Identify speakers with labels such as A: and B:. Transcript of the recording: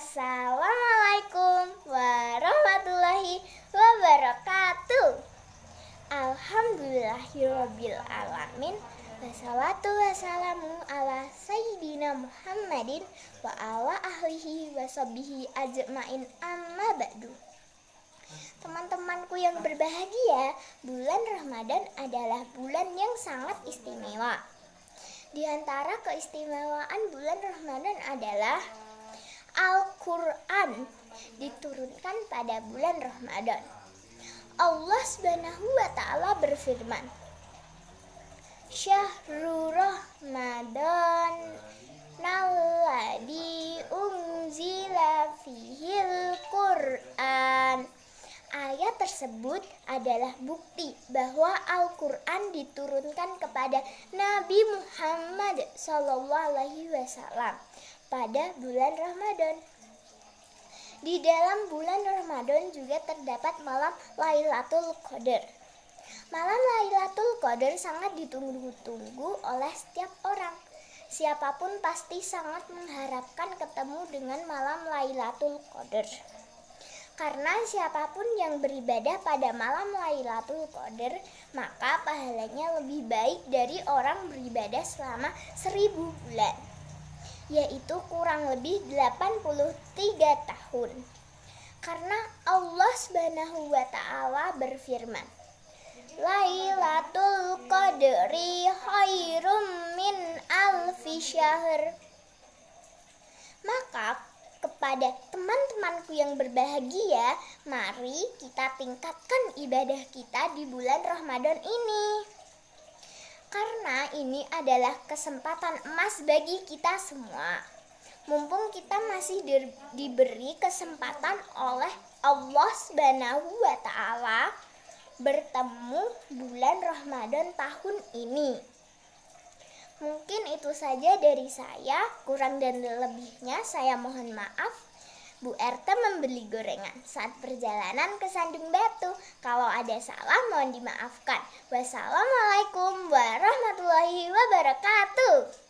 A: Assalamualaikum warahmatullahi wabarakatuh. Alhamdulillahirabbil alamin. Wassalatu wassalamu ala sayyidina Muhammadin wa ala ahlihi sahbihi ajmain amma ba'du. Teman-temanku yang berbahagia, bulan Ramadan adalah bulan yang sangat istimewa. Di antara keistimewaan bulan Ramadan adalah Quran diturunkan pada bulan Ramadan. Allah Subhanahu wa taala berfirman, Syahrul Ramadan naladi unzila fihil Qur'an. Ayat tersebut adalah bukti bahwa Al-Qur'an diturunkan kepada Nabi Muhammad SAW pada bulan Ramadan. Di dalam bulan Ramadan juga terdapat malam Lailatul Qadar. Malam Lailatul Qadar sangat ditunggu-tunggu oleh setiap orang. Siapapun pasti sangat mengharapkan ketemu dengan malam Lailatul Qadar. Karena siapapun yang beribadah pada malam Lailatul Qadar, maka pahalanya lebih baik dari orang beribadah selama seribu bulan yaitu kurang lebih 83 tahun. Karena Allah Subhanahu wa taala berfirman, Lailatul Qadri khairum min alfi syahr. Maka kepada teman-temanku yang berbahagia, mari kita tingkatkan ibadah kita di bulan Ramadan ini karena ini adalah kesempatan emas bagi kita semua. Mumpung kita masih di, diberi kesempatan oleh Allah Subhanahu wa taala bertemu bulan Ramadan tahun ini. Mungkin itu saja dari saya, kurang dan lebihnya saya mohon maaf. Bu RT membeli gorengan saat perjalanan ke Sandung Batu. Kalau ada salah mohon dimaafkan. Wassalamualaikum warahmatullahi warahmatullahi wabarakatuh.